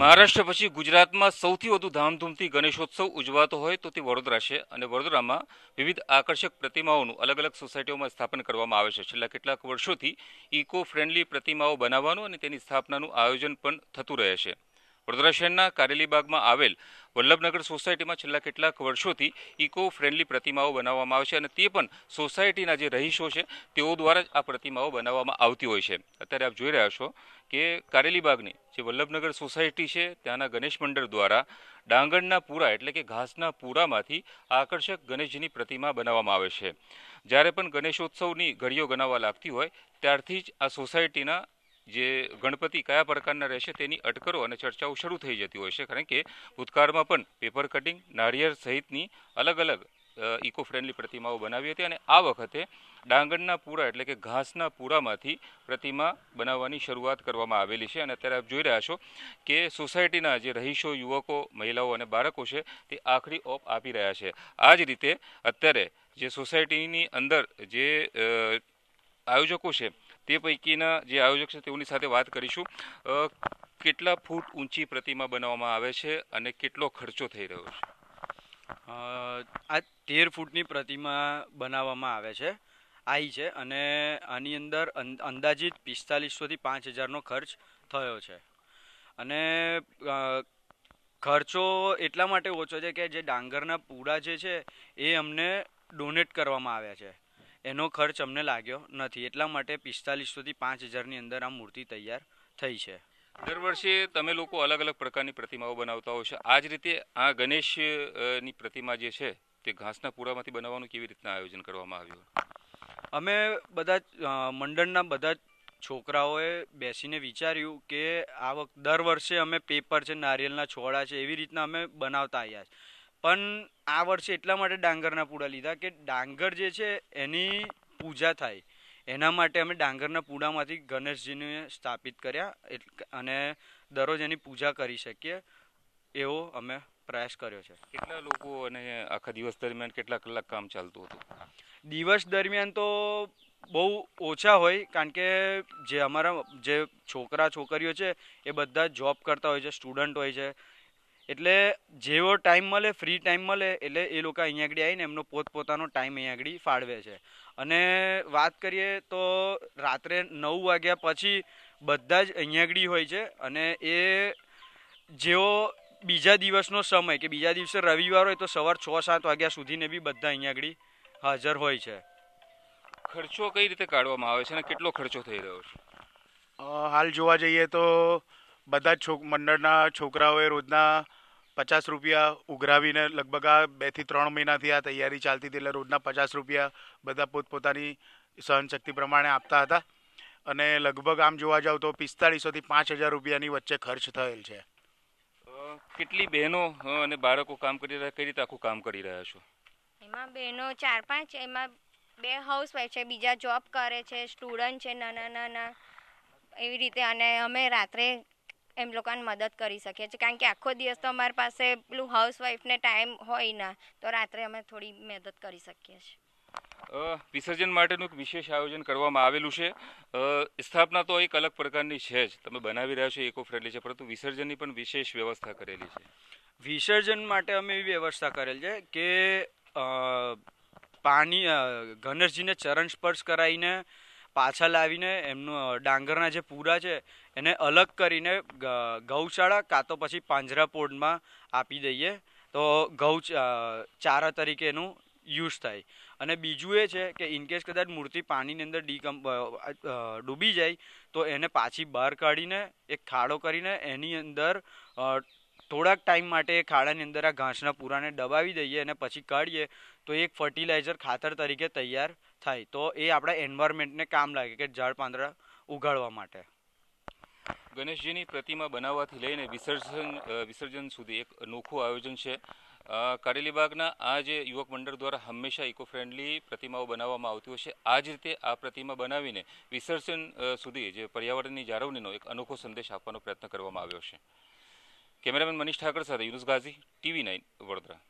મહારાષ્ટ્ર પછી ગુજરાતમાં સૌથી વધુ ધામધૂમથી ગણેશોત્સવ ઉજવાતો હોય તો તે વડોદરા છે અને વડોદરામાં વિવિધ આકર્ષક પ્રતિમાઓનું અલગ અલગ સોસાયટીઓમાં સ્થાપન કરવામાં આવે છે છેલ્લા કેટલાક વર્ષોથી ઇકો ફ્રેન્ડલી પ્રતિમાઓ બનાવવાનું અને તેની સ્થાપનાનું આયોજન પણ થતું રહે છે વડોદરા શહેરના કારેલીબાગમાં આવેલ વલ્લભનગર સોસાયટીમાં છેલ્લા કેટલાક વર્ષોથી ઇકો ફ્રેન્ડલી પ્રતિમાઓ બનાવવામાં આવે છે અને તે પણ સોસાયટીના જે રહીશો છે તેઓ દ્વારા જ આ પ્રતિમાઓ બનાવવામાં આવતી હોય છે અત્યારે આપ જોઈ રહ્યા છો કે કારેલીબાગની જે વલ્લભનગર સોસાયટી છે ત્યાંના ગણેશ મંડળ દ્વારા ડાંગણના પૂરા એટલે કે ઘાસના પૂરામાંથી આકર્ષક ગણેશજીની પ્રતિમા બનાવવામાં આવે છે જ્યારે પણ ગણેશોત્સવની ઘડીઓ ગણાવવા લાગતી હોય ત્યારથી જ આ સોસાયટીના જે ગણપતિ કયા પ્રકારના રહેશે તેની અટકરો અને ચર્ચાઓ શરૂ થઈ જતી હોય છે કારણ કે ભૂતકાળમાં પણ પેપર કટિંગ નાળિયેર સહિતની અલગ અલગ ઇકો ફ્રેન્ડલી પ્રતિમાઓ બનાવી હતી અને આ વખતે ડાંગરના પૂરા એટલે કે ઘાસના પૂરામાંથી પ્રતિમા બનાવવાની શરૂઆત કરવામાં આવેલી છે અને અત્યારે આપ જોઈ રહ્યા છો કે સોસાયટીના જે રહીશો યુવકો મહિલાઓ અને બાળકો છે તે આખરી ઓપ આપી રહ્યા છે આ જ રીતે અત્યારે જે સોસાયટીની અંદર જે આયોજકો છે તે પૈકીના જે આયોજક છે તેઓની સાથે વાત કરીશું કેટલા ફૂટ ઊંચી પ્રતિમા બનાવવામાં આવે છે અને કેટલો ખર્ચો થઈ રહ્યો છે આ તેર ફૂટની પ્રતિમા બનાવવામાં આવે છે આવી છે અને આની અંદર અંદાજિત પિસ્તાલીસોથી પાંચ હજારનો ખર્ચ થયો છે અને ખર્ચો એટલા માટે ઓછો છે કે જે ડાંગરના પૂરા જે છે એ અમને ડોનેટ કરવામાં આવ્યા છે એનો ખર્ચ અમને લાગ્યો નથી એટલા માટે પિસ્તાલીસોથી પાંચ હજારની અંદર આ મૂર્તિ તૈયાર થઈ છે દર વર્ષે તમે લોકો અલગ અલગ પ્રકારની પ્રતિમાઓ બનાવતા હો છો આ જ રીતે આ ગણેશની પ્રતિમા જે છે તે ઘાસના પૂરામાંથી બનાવવાનું કેવી રીતના આયોજન કરવામાં આવ્યું અમે બધા મંડળના બધા છોકરાઓએ બેસીને વિચાર્યું કે આ વખત દર વર્ષે અમે પેપર છે નારિયેળના છોડા છે એવી રીતના અમે બનાવતા આવ્યા છીએ પણ આ વર્ષે એટલા માટે ડાંગરના પૂડા લીધા કે ડાંગર જે છે એની પૂજા થાય એના માટે અમે ડાંગરના પૂડામાંથી ગણેશજીને સ્થાપિત કર્યા અને દરરોજ એની પૂજા કરી શકીએ એવો અમે પ્રયાસ કર્યો છે કેટલા લોકો અને આખા દિવસ દરમિયાન કેટલા કલાક કામ ચાલતું હતું દિવસ દરમિયાન તો બહુ ઓછા હોય કારણ કે જે અમારા જે છોકરા છોકરીઓ છે એ બધા જોબ કરતા હોય છે સ્ટુડન્ટ હોય છે એટલે જેવો ટાઈમ મળે ફ્રી ટાઈમ મળે એટલે એ લોકો અહીંયા આગળ આવીને એમનો પોતપોતાનો ટાઈમ અહીંયા આગળ ફાળવે છે અને વાત કરીએ તો રાત્રે નવ વાગ્યા પછી બધા જ અહીંયા આગળ હોય છે અને એ જેઓ બીજા દિવસનો સમય કે બીજા દિવસે રવિવાર હોય તો સવાર છ સાત વાગ્યા સુધીને બી બધા અહીંયા આગળ હાજર હોય છે ખર્ચો કઈ રીતે કાઢવામાં આવે છે અને કેટલો ખર્ચો થઈ રહ્યો છે હાલ જોવા જઈએ તો બધા જ છોક મંડળના છોકરાઓએ રોજના પચાસ રૂપિયા ઉઘરાવીને લગભગ આ બેથી ત્રણ મહિનાથી આ તૈયારી ચાલતી હતી એટલે રોજના પચાસ રૂપિયા બધા પોતપોતાની સહનશક્તિ પ્રમાણે આપતા હતા અને લગભગ આમ જોવા જાવ તો પિસ્તાળીસોથી પાંચ હજાર રૂપિયાની વચ્ચે ખર્ચ થયેલ છે કેટલી બહેનો અને બાળકો કામ કરી રહ્યા કઈ રીતે આખું કામ કરી રહ્યા છો એમાં બહેનો ચાર પાંચ એમાં બે હાઉસવાઈફ છે બીજા જોબ કરે છે સ્ટુડન્ટ છે નાના નાના એવી રીતે અને અમે રાત્રે એમ લોકોને મદદ કરી શકીએ છીએ કારણ કે આખો દિવસ તો અમારી પાસે પેલું હાઉસ વાઈફને ટાઈમ હોય ના તો રાત્રે અમે થોડી મદદ કરી શકીએ છીએ વિસર્જન માટેનું એક વિશેષ આયોજન કરવામાં આવેલું છે સ્થાપના તો એક અલગ પ્રકારની છે જ તમે બનાવી રહ્યા છો ઇકો ફ્રેન્ડલી છે પરંતુ વિસર્જનની પણ વિશેષ વ્યવસ્થા કરેલી છે વિસર્જન માટે અમે એવી વ્યવસ્થા કરેલી છે કે પાણી ગણેશજીને ચરણ સ્પર્શ કરાવીને પાછા લાવીને એમનું ડાંગરના જે પૂરા છે એને અલગ કરીને ગૌશાળા કાં તો પછી પાંજરાપોળમાં આપી દઈએ તો ગૌ ચારા તરીકે એનું યુઝ થાય અને બીજું એ છે કે ઇનકેસ કદાચ મૂર્તિ પાણીની અંદર ડીકમ ડૂબી જાય તો એને પાછી બહાર કાઢીને એક ખાડો કરીને એની અંદર થોડાક ટાઈમ માટે એ ખાડાની અંદર આ ઘાસના પૂરાને દબાવી દઈએ અને પછી કાઢીએ તો એક ફર્ટિલાઇઝર ખાતર તરીકે તૈયાર થાય તો એ આપણા એન્વાયરમેન્ટને કામ લાગે કે ઝાડ પાંદડા ઉગાડવા માટે ગણેશજીની પ્રતિમા બનાવવાથી લઈને વિસર્જન વિસર્જન સુધી એક નોખું આયોજન છે કારેલીબાગના આ જે યુવક મંડળ દ્વારા હંમેશા ઇકો ફ્રેન્ડલી પ્રતિમાઓ બનાવવામાં આવતી હોય છે આ જ રીતે આ પ્રતિમા બનાવીને વિસર્જન સુધી જે પર્યાવરણની જાળવણીનો એક અનોખો સંદેશ આપવાનો પ્રયત્ન કરવામાં આવ્યો છે કેમેરામેન મનીષ ઠાકર સાથે યુનુસ ગાઝી ટીવી નાઇન વડોદરા